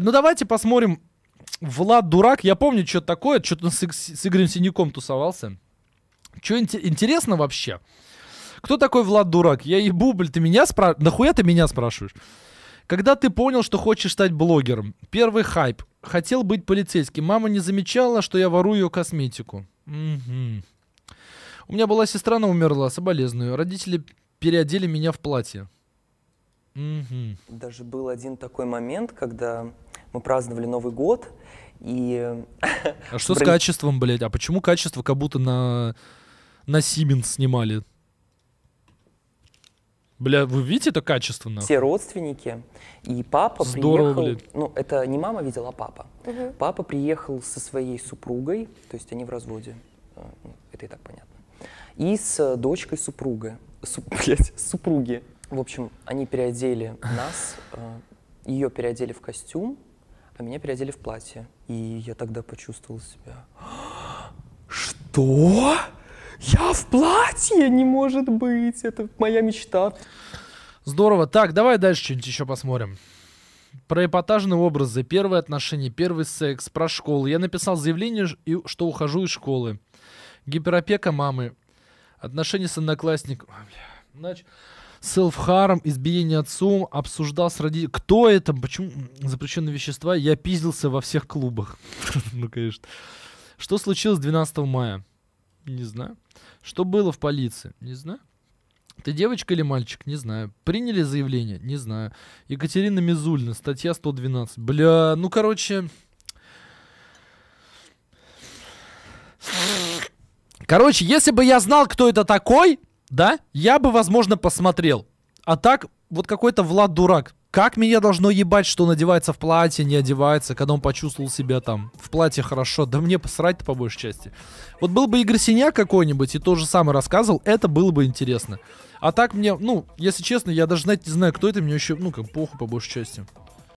Ну давайте посмотрим. Влад Дурак, я помню, что такое, что-то с, с Игорем Синяком тусовался. Что ин интересно вообще? Кто такой Влад Дурак? Я ебу, блин, ты меня спрашиваешь? Нахуя ты меня спрашиваешь? Когда ты понял, что хочешь стать блогером? Первый хайп. Хотел быть полицейским. Мама не замечала, что я ворую ее косметику. Угу. У меня была сестра, она умерла, соболезную. Родители переодели меня в платье. Угу. Даже был один такой момент, когда мы праздновали Новый год, и... А что с качеством, блядь? А почему качество как будто на, на Сименс снимали? Бля, вы видите это качество? Нахуй? Все родственники. И папа Здорово, приехал... Блядь. Ну, это не мама видела, а папа. Угу. Папа приехал со своей супругой, то есть они в разводе. Э, ну, это и так понятно. И с дочкой супруга. Суп, блядь, супруги. В общем, они переодели нас, э, ее переодели в костюм, а меня переодели в платье. И я тогда почувствовал себя... Что? Я в платье? Не может быть, это моя мечта. Здорово. Так, давай дальше что-нибудь еще посмотрим. Про эпатажные образы, первые отношения, первый секс, про школу. Я написал заявление, что ухожу из школы. Гиперопека мамы, отношения с одноклассником. Значит, Селфхарм, избиение отцом, обсуждал с родителями. Кто это? Почему запрещенные вещества? Я пиздился во всех клубах. ну, конечно. Что случилось 12 мая? Не знаю. Что было в полиции? Не знаю. Ты девочка или мальчик? Не знаю. Приняли заявление? Не знаю. Екатерина Мизульна, статья 112. Бля, ну короче... Короче, если бы я знал, кто это такой, да, я бы, возможно, посмотрел. А так, вот какой-то Влад дурак. Как меня должно ебать, что он одевается в платье, не одевается, когда он почувствовал себя там в платье хорошо. Да мне посрать-то по большей части. Вот был бы Игорь Синяк какой-нибудь и то же самое рассказывал, это было бы интересно. А так мне, ну, если честно, я даже знать не знаю, кто это, мне еще, ну, как похуй по большей части.